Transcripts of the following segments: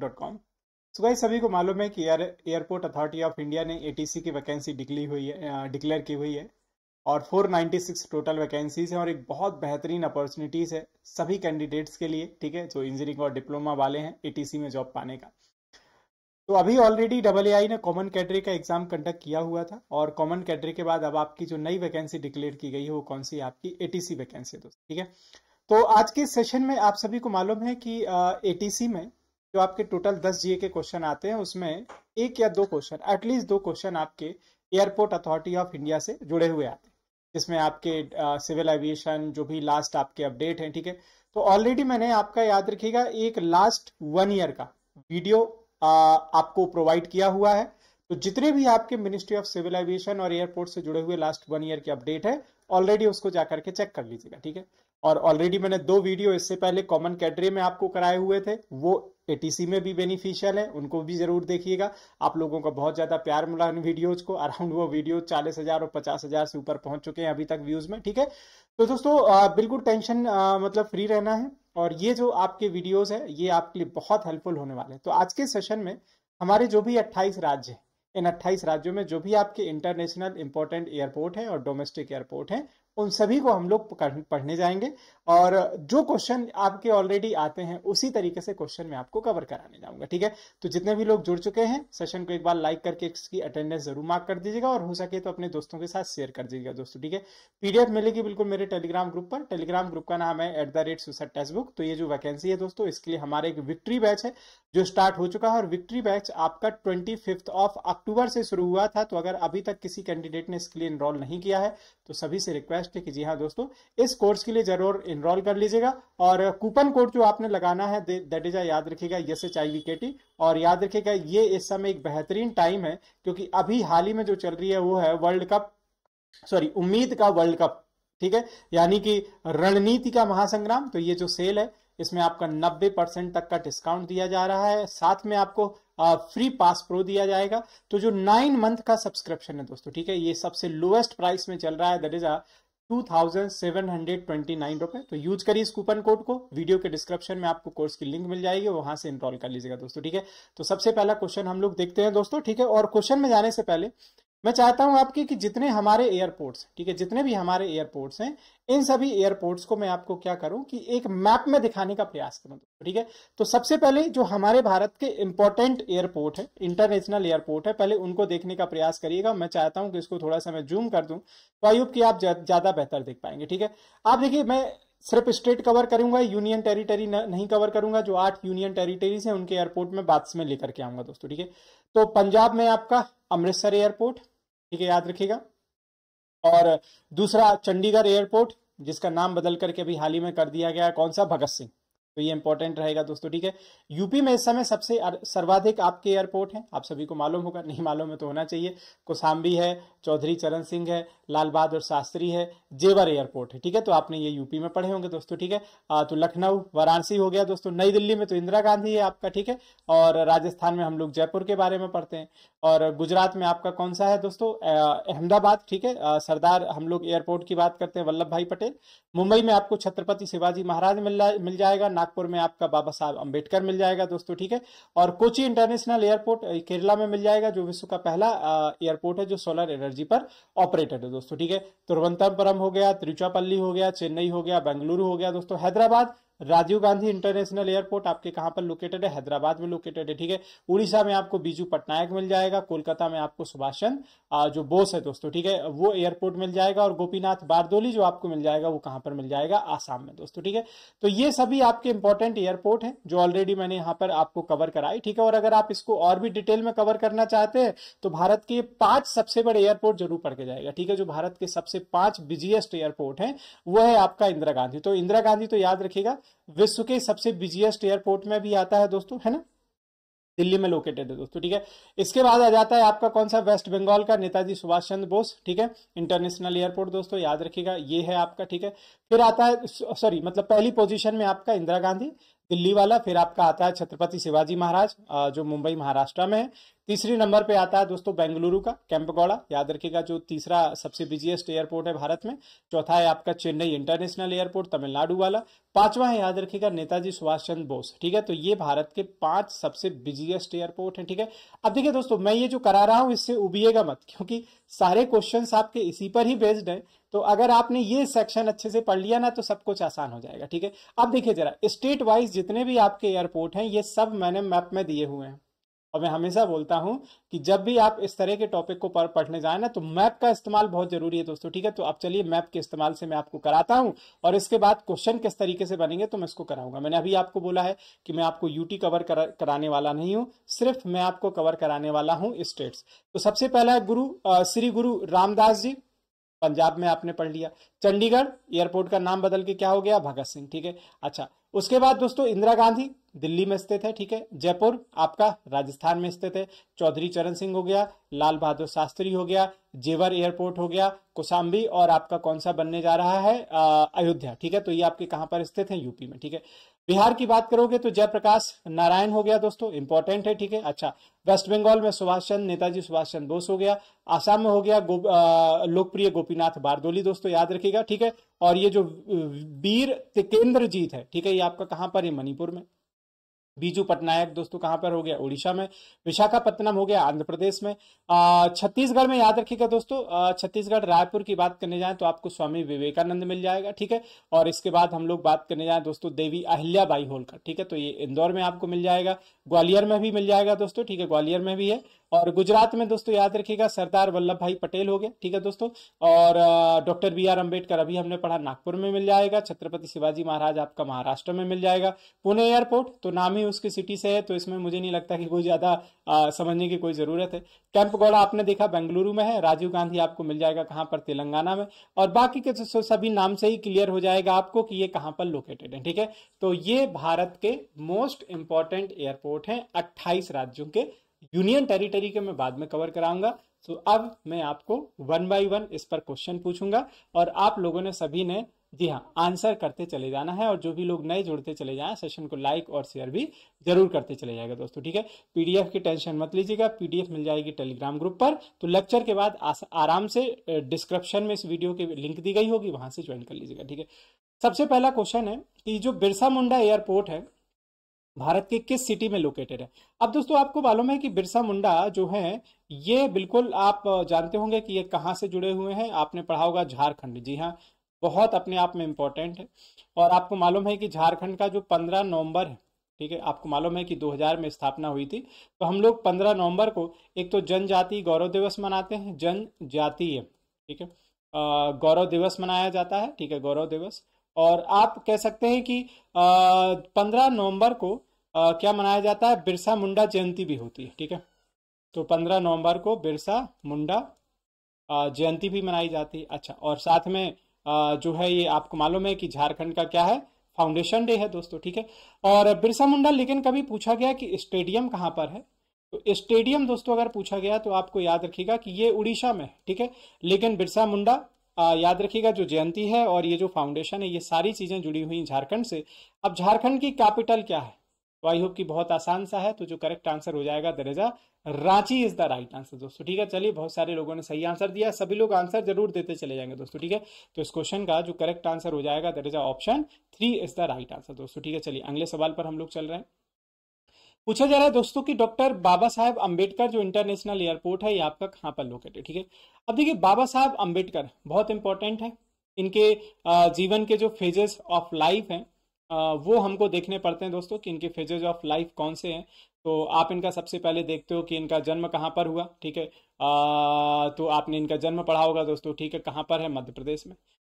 dot com so भाई सभी को मालूम है कि air airport authority of India ने एटीसी की वैकेंसी डिक्ली हुई है डिक्लेयर की हुई है और 496 टोटल वैकेंसीज हैं और एक बहुत बेहतरीन अपॉर्चुनिटीज़ है सभी कैंडिडेट्स के लिए ठीक है जो इंजीनियरिंग और डिप्लोमा वाले हैं एटीसी में जॉब पाने का तो अभी ऑलरेडी डबल ने कॉमन कैटरी का एग्जाम कंडक्ट किया हुआ था और कॉमन कैटरी के बाद अब आपकी जो नई वैकेंसी डिक्लेयर की गई है वो कौन सी आपकी एटीसी वैकेंसी दोस्तों ठीक है तो आज के सेशन में आप सभी को मालूम है कि एटीसी में जो आपके टोटल दस जीए के क्वेश्चन आते हैं उसमें एक या दो क्वेश्चन एटलीस्ट दो क्वेश्चन आपके एयरपोर्ट अथॉरिटी ऑफ इंडिया से जुड़े हुए आते हैं जिसमें आपके सिविल एविएशन जो भी लास्ट आपके अपडेट हैं ठीक है तो ऑलरेडी मैंने आपका याद रखिएगा एक लास्ट वन ईयर का वीडियो आ, आपको प्रोवाइड किया हुआ है तो जितने भी आपके मिनिस्ट्री ऑफ सिविल एविएशन और एयरपोर्ट से जुड़े हुए लास्ट वन ईयर के अपडेट है ऑलरेडी उसको जाकर के चेक कर लीजिएगा ठीक है और ऑलरेडी मैंने दो वीडियो इससे पहले कॉमन कैडरे में आपको कराए हुए थे वो एटीसी में भी बेनिफिशियल है उनको भी जरूर देखिएगा आप लोगों का बहुत ज्यादा प्यार मिला इन वीडियोज को अराउंड वो वीडियो चालीस हजार और पचास हजार से ऊपर पहुंच चुके हैं अभी तक व्यूज में ठीक है तो दोस्तों बिल्कुल टेंशन मतलब फ्री रहना है और ये जो आपके वीडियोज है ये आपके लिए बहुत हेल्पफुल होने वाले हैं तो आज के सेशन में हमारे जो भी अट्ठाईस राज्य इन 28 राज्यों में जो भी आपके इंटरनेशनल इंपॉर्टेंट एयरपोर्ट है और डोमेस्टिक एयरपोर्ट है उन सभी को हम लोग पढ़ने जाएंगे और जो क्वेश्चन आपके ऑलरेडी आते हैं उसी तरीके से क्वेश्चन मैं आपको कवर कराने जाऊंगा ठीक है तो जितने भी लोग जुड़ चुके हैं सेशन को एक बार लाइक करके इसकी अटेंडेंस जरूर मार्क कर दीजिएगा और हो सके तो अपने दोस्तों के साथ शेयर कर दीजिएगा दोस्तों ठीक है पीडीएफ मिलेगी बिल्कुल मेरे टेलीग्राम ग्रुप पर टेलीग्राम ग्रुप का नाम है एट द रेट बुक तो ये जो वैकेंसी है दोस्तों इसके लिए हमारा एक विक्ट्री बैच है जो स्टार्ट हो चुका है और विक्ट्री बैच आपका ट्वेंटी ऑफ अक्टूबर से शुरू हुआ था तो अगर अभी तक किसी कैंडिडेट ने इसके लिए इनरोल नहीं किया है तो सभी से रिक्वेस्ट रिक्वेस्ट है कि जी हाँ दोस्तों इस कोर्स के लिए जरूर इनरोल कर लीजिएगा और कूपन कोड जो आपने लगाना है दैट इज याद रखिएगा यस एच आई वी के टी और याद रखिएगा ये इस समय एक बेहतरीन टाइम है क्योंकि अभी हाल ही में जो चल रही है वो है वर्ल्ड कप सॉरी उम्मीद का वर्ल्ड कप ठीक है यानी कि रणनीति का महासंग्राम तो ये जो सेल है इसमें आपका 90 परसेंट तक का डिस्काउंट दिया जा रहा है साथ में आपको फ्री पास प्रो दिया जाएगा तो जो नाइन मंथ का सब्सक्रिप्शन है दोस्तों ठीक है ये सबसे लोएस्ट प्राइस में चल रहा है दैट इज 2,729 रुपए तो यूज करिए इस कूपन कोड को वीडियो के डिस्क्रिप्शन में आपको कोर्स की लिंक मिल जाएगी वहां से इनरोल कर लीजिएगा दोस्तों ठीक है तो सबसे पहला क्वेश्चन हम लोग देखते हैं दोस्तों ठीक है और क्वेश्चन में जाने से पहले मैं चाहता हूं आपके कि जितने हमारे एयरपोर्ट्स ठीक है जितने भी हमारे एयरपोर्ट्स हैं इन सभी एयरपोर्ट्स को मैं आपको क्या करूं कि एक मैप में दिखाने का प्रयास करूं ठीक है तो सबसे पहले जो हमारे भारत के इंपॉर्टेंट एयरपोर्ट है इंटरनेशनल एयरपोर्ट है पहले उनको देखने का प्रयास करिएगा मैं चाहता हूं कि इसको थोड़ा सा मैं जूम कर दूं तो की आप ज्यादा बेहतर देख पाएंगे ठीक है आप देखिए मैं सिर्फ स्टेट कवर करूंगा यूनियन टेरिटरी नहीं कवर करूंगा जो आठ यूनियन टेरिटरीज हैं उनके एयरपोर्ट में बाद में लेकर के आऊंगा दोस्तों ठीक है तो पंजाब में आपका अमृतसर एयरपोर्ट ठीक है याद रखिएगा और दूसरा चंडीगढ़ एयरपोर्ट जिसका नाम बदल करके अभी हाल ही में कर दिया गया है कौन सा भगत सिंह तो ये इंपॉर्टेंट रहेगा दोस्तों ठीक है यूपी में इस समय सबसे सर्वाधिक आपके एयरपोर्ट हैं आप सभी को मालूम होगा नहीं मालूम है तो होना चाहिए कोसाम्बी है चौधरी चरण सिंह है लाल बहादुर शास्त्री है जेवर एयरपोर्ट है ठीक है तो आपने ये यूपी में पढ़े होंगे दोस्तों ठीक है तो लखनऊ वाराणसी हो गया दोस्तों नई दिल्ली में तो इंदिरा गांधी है आपका ठीक है और राजस्थान में हम लोग जयपुर के बारे में पढ़ते हैं और गुजरात में आपका कौन सा है दोस्तों अहमदाबाद ठीक है सरदार हम लोग एयरपोर्ट की बात करते हैं वल्लभ भाई पटेल मुंबई में आपको छत्रपति शिवाजी महाराज मिल जाएगा नागपुर में आपका बाबा साहब अम्बेडकर मिल जाएगा दोस्तों ठीक है और कोची इंटरनेशनल एयरपोर्ट केरला में मिल जाएगा जो विश्व का पहला एयरपोर्ट है जो सोलर एनर्जी पर ऑपरेटेड है दोस्तों ठीक है तिरुवनंतपुरम हो गया त्रिचापल्ली हो गया चेन्नई हो गया बेंगलुरु हो गया दोस्तों हैदराबाद राजीव गांधी इंटरनेशनल एयरपोर्ट आपके कहां पर लोकेटेड है हैदराबाद में लोकेटेड है ठीक है उड़ीसा में आपको बीजू पटनायक मिल जाएगा कोलकाता में आपको सुभाष चंद्र जो बोस है दोस्तों ठीक है वो एयरपोर्ट मिल जाएगा और गोपीनाथ बारदोली जो आपको मिल जाएगा वो कहां पर मिल जाएगा आसाम में दोस्तों ठीक है तो ये सभी आपके इंपॉर्टेंट एयरपोर्ट है जो ऑलरेडी मैंने यहाँ पर आपको कवर कराई ठीक है और अगर आप इसको और भी डिटेल में कवर करना चाहते हैं तो भारत के पांच सबसे बड़े एयरपोर्ट जरूर पढ़ के जाएगा ठीक है जो भारत के सबसे पांच बिजिएस्ट एयरपोर्ट है वो है आपका इंदिरा गांधी तो इंदिरा गांधी तो याद रखेगा विश्व के सबसे बिजिएस्ट एयरपोर्ट में भी आता है दोस्तों है ना दिल्ली में लोकेटेड है दोस्तों ठीक है इसके बाद आ जाता है आपका कौन सा वेस्ट बंगाल का नेताजी सुभाष चंद्र बोस ठीक है इंटरनेशनल एयरपोर्ट दोस्तों याद रखिएगा ये है आपका ठीक है फिर आता है सॉरी मतलब पहली पोजीशन में आपका इंदिरा गांधी दिल्ली वाला फिर आपका आता है छत्रपति शिवाजी महाराज जो मुंबई महाराष्ट्र में है तीसरे नंबर पे आता है दोस्तों बेंगलुरु का कैंपगौड़ा याद रखिएगा जो तीसरा सबसे बिजिएस्ट एयरपोर्ट है भारत में चौथा है आपका चेन्नई इंटरनेशनल एयरपोर्ट तमिलनाडु वाला पांचवा है याद रखिएगा नेताजी सुभाष चंद्र बोस ठीक है तो ये भारत के पांच सबसे बिजिएस्ट एयरपोर्ट है ठीक है अब देखिए दोस्तों मैं ये जो करा रहा हूँ इससे उबिएगा मत क्योंकि सारे क्वेश्चन आपके इसी पर ही बेस्ड है तो अगर आपने ये सेक्शन अच्छे से पढ़ लिया ना तो सब कुछ आसान हो जाएगा ठीक है अब देखिए जरा स्टेट वाइज जितने भी आपके एयरपोर्ट हैं ये सब मैंने मैप में दिए हुए हैं और मैं हमेशा बोलता हूं कि जब भी आप इस तरह के टॉपिक को पढ़ने जाए ना तो मैप का इस्तेमाल बहुत जरूरी है दोस्तों ठीक है तो आप चलिए मैप के इस्तेमाल से मैं आपको कराता हूं और इसके बाद क्वेश्चन किस तरीके से बनेंगे तो मैं इसको कराऊंगा मैंने अभी आपको बोला है कि मैं आपको यूटी कवर कराने वाला नहीं हूं सिर्फ मैं आपको कवर कराने वाला हूँ स्टेट्स तो सबसे पहला है गुरु श्री गुरु रामदास जी पंजाब में आपने पढ़ लिया चंडीगढ़ एयरपोर्ट का नाम बदल के क्या हो गया भगत सिंह ठीक है अच्छा उसके बाद दोस्तों इंदिरा गांधी दिल्ली में स्थित है ठीक है जयपुर आपका राजस्थान में स्थित है चौधरी चरण सिंह हो गया लाल बहादुर शास्त्री हो गया जेवर एयरपोर्ट हो गया कोसाम्बी और आपका कौन सा बनने जा रहा है अयोध्या ठीक है तो ये आपके कहां पर स्थित है यूपी में ठीक है बिहार की बात करोगे तो जयप्रकाश नारायण हो गया दोस्तों इंपॉर्टेंट है ठीक है अच्छा वेस्ट बंगाल में सुभाष चंद्र नेताजी सुभाष चंद्र बोस हो गया आसाम में हो गया गो, लोकप्रिय गोपीनाथ बारदोली दोस्तों याद रखिएगा ठीक है और ये जो वीर तिकेंद्र जीत है ठीक है ये आपका कहां पर है मणिपुर में बीजू पटनायक दोस्तों कहाँ पर हो गया उड़ीसा में विशाखापत्तनम हो गया आंध्र प्रदेश में छत्तीसगढ़ में याद रखिएगा दोस्तों छत्तीसगढ़ रायपुर की बात करने जाए तो आपको स्वामी विवेकानंद मिल जाएगा ठीक है और इसके बाद हम लोग बात करने जाए दोस्तों देवी अहिल्याबाई होलकर ठीक है तो ये इंदौर में आपको मिल जाएगा ग्वालियर में भी मिल जाएगा दोस्तों ठीक है ग्वालियर में भी है और गुजरात में दोस्तों याद रखिएगा सरदार वल्लभ भाई पटेल हो गए ठीक है दोस्तों और डॉक्टर बी आर अम्बेडकर अभी हमने पढ़ा नागपुर में मिल जाएगा छत्रपति शिवाजी महाराज आपका महाराष्ट्र में मिल जाएगा पुणे एयरपोर्ट तो नामी है उसकी सिटी से है तो इसमें मुझे नहीं लगता कि कोई ज़्यादा समझने की कोई ज़रूरत है कैंप गौड़ा आपने देखा बेंगलुरु में है राजीव गांधी आपको मिल जाएगा कहाँ पर तेलंगाना में और बाकी के सभी नाम से ही क्लियर हो जाएगा आपको कि ये कहाँ पर लोकेटेड है ठीक है तो ये भारत के मोस्ट इंपॉर्टेंट एयरपोर्ट हैं अट्ठाईस राज्यों के यूनियन टेरिटरी के मैं बाद में कवर कराऊंगा तो अब मैं आपको वन बाय वन इस पर क्वेश्चन पूछूंगा और आप लोगों ने सभी ने जी हाँ आंसर करते चले जाना है और जो भी लोग नए जुड़ते चले जाए सेशन को लाइक और शेयर भी जरूर करते चले जाएगा दोस्तों ठीक है पीडीएफ की टेंशन मत लीजिएगा पीडीएफ मिल जाएगी टेलीग्राम ग्रुप पर तो लेक्चर के बाद आराम से डिस्क्रिप्शन में इस वीडियो की लिंक दी गई होगी वहां से ज्वाइन कर लीजिएगा ठीक है सबसे पहला क्वेश्चन है कि जो बिरसा मुंडा एयरपोर्ट है भारत के किस सिटी में लोकेटेड है अब दोस्तों आपको मालूम है कि बिरसा मुंडा जो है ये बिल्कुल आप जानते होंगे कि ये कहाँ से जुड़े हुए हैं आपने पढ़ा होगा झारखंड जी हाँ बहुत अपने आप में इम्पोर्टेंट है और आपको मालूम है कि झारखंड का जो पंद्रह नवंबर है ठीक है आपको मालूम है कि 2000 में स्थापना हुई थी तो हम लोग 15 नवंबर को एक तो जनजाति गौरव दिवस मनाते हैं जनजातीय ठीक है गौरव दिवस मनाया जाता है ठीक है गौरव दिवस और आप कह सकते हैं कि पंद्रह नवंबर को आ, क्या मनाया जाता है बिरसा मुंडा जयंती भी होती है ठीक है तो पंद्रह नवंबर को बिरसा मुंडा जयंती भी मनाई जाती है अच्छा और साथ में जो है ये आपको मालूम है कि झारखंड का क्या है फाउंडेशन डे है दोस्तों ठीक है और बिरसा मुंडा लेकिन कभी पूछा गया कि स्टेडियम कहाँ पर है तो स्टेडियम दोस्तों अगर पूछा गया तो आपको याद रखिएगा कि ये उड़ीसा में है ठीक है लेकिन बिरसा मुंडा याद रखिएगा जो जयंती है और ये जो फाउंडेशन है ये सारी चीजें जुड़ी हुई झारखंड से अब झारखंड की कैपिटल क्या है तो आई होप कि बहुत आसान सा है तो जो करेक्ट आंसर हो जाएगा there is Ranchi is the right answer दोस्तों ठीक है चलिए बहुत सारे लोगों ने सही आंसर दिया सभी लोग आंसर जरूर देते चले जाएंगे दोस्तों ठीक है तो इस क्वेश्चन का जो करेक्ट आंसर हो जाएगा there is option three is the right answer दोस्तों ठीक है चलिए अगले सवाल पर हम लोग चल रहे हैं पूछा जा रहा है दोस्तों कि डॉक्टर बाबा साहेब अंबेडकर जो इंटरनेशनल एयरपोर्ट है ये आपका कहाँ पर लोकेट है ठीक है अब देखिए बाबा साहेब अंबेडकर बहुत इंपॉर्टेंट है इनके जीवन के जो फेजेस ऑफ लाइफ हैं वो हमको देखने पड़ते हैं दोस्तों कि इनके फेजेज ऑफ लाइफ कौन से हैं तो आप इनका सबसे पहले देखते हो कि इनका जन्म कहाँ पर हुआ ठीक है तो आपने इनका जन्म पढ़ा होगा दोस्तों ठीक है कहाँ पर है मध्य प्रदेश में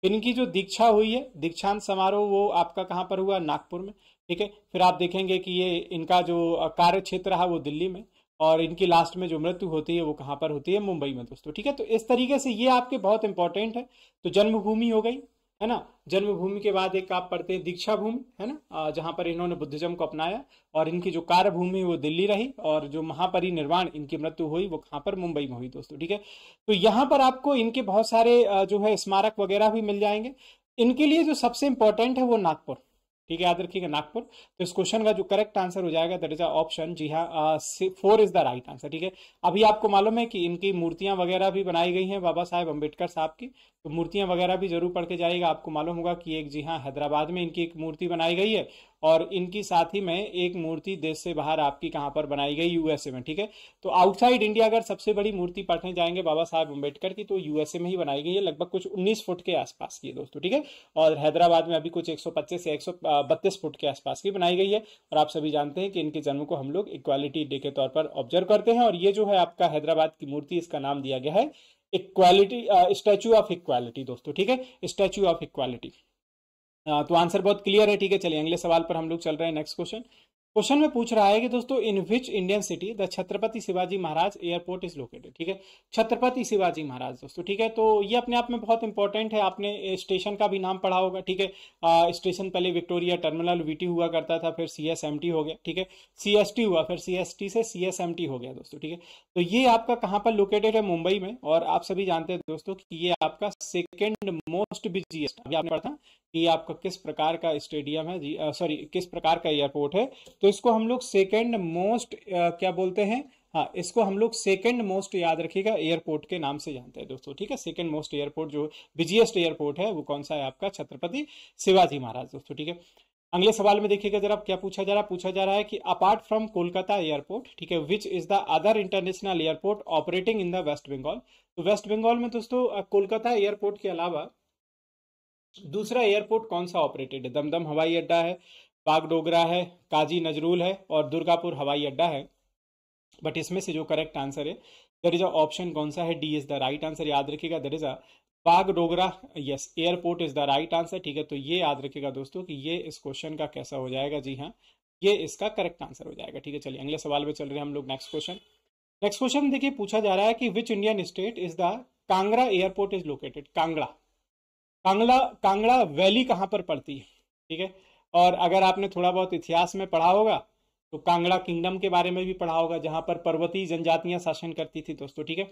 इनकी जो दीक्षा हुई है दीक्षांत समारोह वो आपका कहाँ पर हुआ नागपुर में ठीक है फिर आप देखेंगे कि ये इनका जो कार्य क्षेत्र है वो दिल्ली में और इनकी लास्ट में जो मृत्यु होती है वो कहाँ पर होती है मुंबई में दोस्तों ठीक है तो इस तरीके से ये आपके बहुत इंपॉर्टेंट है तो जन्मभूमि हो गई है ना जन्मभूमि के बाद एक आप पढ़ते हैं दीक्षा भूमि है ना जहां पर इन्होंने बुद्धिज्म को अपनाया और इनकी जो कार्य भूमि वो दिल्ली रही और जो महापरिनिर्वाण इनकी मृत्यु हुई वो कहाँ पर मुंबई में हुई दोस्तों ठीक है तो यहाँ पर आपको इनके बहुत सारे जो है स्मारक वगैरह भी मिल जाएंगे इनके लिए जो सबसे इंपॉर्टेंट है वो नागपुर ठीक है याद रखिएगा नागपुर तो इस क्वेश्चन का जो करेक्ट आंसर हो जाएगा दैट इज ऑप्शन जी हाँ four is the right answer ठीक है अभी आपको मालूम है कि इनकी मूर्तियां वगैरह भी बनाई गई हैं बाबा साहेब अम्बेडकर साहब की तो मूर्तियां वगैरह भी जरूर पढ़ के जाएगा आपको मालूम होगा कि एक जी हाँ हैदराबाद में इनकी एक मूर्ति बनाई गई है और इनकी साथ ही में एक मूर्ति देश से बाहर आपकी कहाँ पर बनाई गई यूएसए में ठीक है तो आउटसाइड इंडिया अगर सबसे बड़ी मूर्ति पढ़ने जाएंगे बाबा साहब अम्बेडकर की तो यूएसए में ही बनाई गई है लगभग कुछ उन्नीस फुट के आसपास की है दोस्तों ठीक है और हैदराबाद में अभी कुछ एक या एक फुट के आसपास की बनाई गई है और आप सभी जानते हैं कि इनके जन्म को हम लोग इक्वालिटी डे के तौर पर ऑब्जर्व करते हैं और ये जो है आपका हैदराबाद की मूर्ति इसका नाम दिया गया है इक्वालिटी स्टैचू ऑफ इक्वालिटी दोस्तों ठीक है स्टैचू ऑफ इक्वालिटी तो आंसर बहुत क्लियर है ठीक है चलिए अगले सवाल पर हम लोग चल रहे हैं नेक्स्ट क्वेश्चन क्वेश्चन में पूछ रहा है कि दोस्तों in which Indian city the Chhatrapati Shivaji Maharaj airport is located ठीक है छत्रपति शिवाजी महाराज दोस्तों ठीक है तो ये अपने आप में बहुत इंपॉर्टेंट है आपने स्टेशन का भी नाम पढ़ा होगा ठीक है स्टेशन पहले विक्टोरिया टर्मिनल वीटी हुआ करता था फिर सीएसएमटी हो गया ठीक है सीएसटी हुआ फिर सीएसटी से सीएसएमटी हो गया दोस्तों ठीक है तो ये आपका कहाँ पर लोकेटेड है मुंबई में और आप सभी जानते हैं दोस्तों की ये आपका सेकेंड मोस्ट बिजिएस्ट आपने पढ़ा कि आपका किस प्रकार का स्टेडियम है सॉरी किस प्रकार का एयरपोर्ट है तो इसको हम लोग सेकेंड मोस्ट क्या बोलते हैं हाँ इसको हम लोग सेकेंड मोस्ट याद रखिएगा एयरपोर्ट के नाम से जानते हैं दोस्तों ठीक है सेकेंड मोस्ट एयरपोर्ट जो बिजिएस्ट एयरपोर्ट है वो कौन सा है आपका छत्रपति शिवाजी महाराज दोस्तों ठीक है अगले सवाल में देखिएगा जरा क्या पूछा जा रहा है पूछा जा रहा है कि अपार्ट फ्रॉम कोलकाता एयरपोर्ट ठीक है which is the other international airport operating in the West Bengal तो वेस्ट बंगाल में दोस्तों कोलकाता एयरपोर्ट के अलावा दूसरा एयरपोर्ट कौन सा ऑपरेटेड है दमदम हवाई अड्डा है बागडोगरा है काजी नजरूल है और दुर्गापुर हवाई अड्डा है बट इसमें से जो करेक्ट आंसर है दर इज अ ऑप्शन कौन सा है D is the right answer याद रखिएगा there is a Bagdogra yes airport is the right answer ठीक है तो ये याद रखिएगा दोस्तों कि ये इस क्वेश्चन का कैसा हो जाएगा जी हाँ ये इसका करेक्ट आंसर हो जाएगा ठीक है चलिए अगले सवाल पे चल रहे हैं हम लोग नेक्स्ट क्वेश्चन नेक्स्ट क्वेश्चन देखिए पूछा जा रहा है कि which Indian state is the Kangra airport is located Kangra Kangra Kangra valley कहाँ पर पड़ती है ठीक है और अगर आपने थोड़ा बहुत इतिहास में पढ़ा होगा तो कांगड़ा किंगडम के बारे में भी पढ़ा होगा जहाँ पर पर्वतीय जनजातियां शासन करती थी दोस्तों ठीक है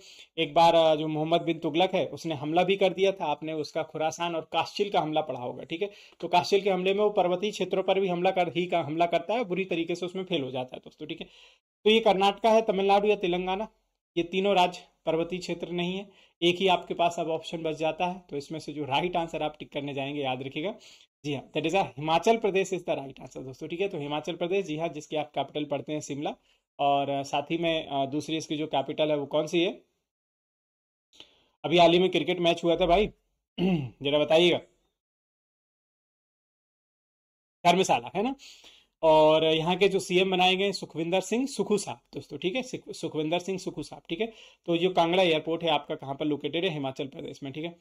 एक बार जो मोहम्मद बिन तुगलक है उसने हमला भी कर दिया था आपने उसका खुरासान और काश्चिल का हमला पढ़ा होगा ठीक है तो काश्चिल के हमले में वो पर्वतीय क्षेत्रों पर भी हमला कर ही का हमला करता है बुरी तरीके से उसमें फेल हो जाता है दोस्तों ठीक है तो ये कर्नाटका है तमिलनाडु या तेलंगाना ये तीनों राज्य पर्वतीय क्षेत्र नहीं है एक ही आपके पास अब ऑप्शन बच जाता है तो इसमें से जो राइट आंसर आप टिक करने जाएंगे याद रखिएगा जी हाँ that is a Himachal Pradesh is the right answer दोस्तों ठीक है तो हिमाचल प्रदेश जी हाँ जिसकी आप कैपिटल पढ़ते हैं शिमला और साथ ही में दूसरी इसकी जो कैपिटल है वो कौन सी है अभी हाल ही में क्रिकेट मैच हुआ था भाई जरा बताइएगा धर्मशाला है ना और यहाँ के जो सीएम बनाए गए सुखविंदर सिंह सुखू साहब दोस्तों ठीक है सुखविंदर सिंह सुखू साहब ठीक है तो जो कांगड़ा एयरपोर्ट है आपका कहाँ पर लोकेटेड है हिमाचल प्रदेश में ठीक है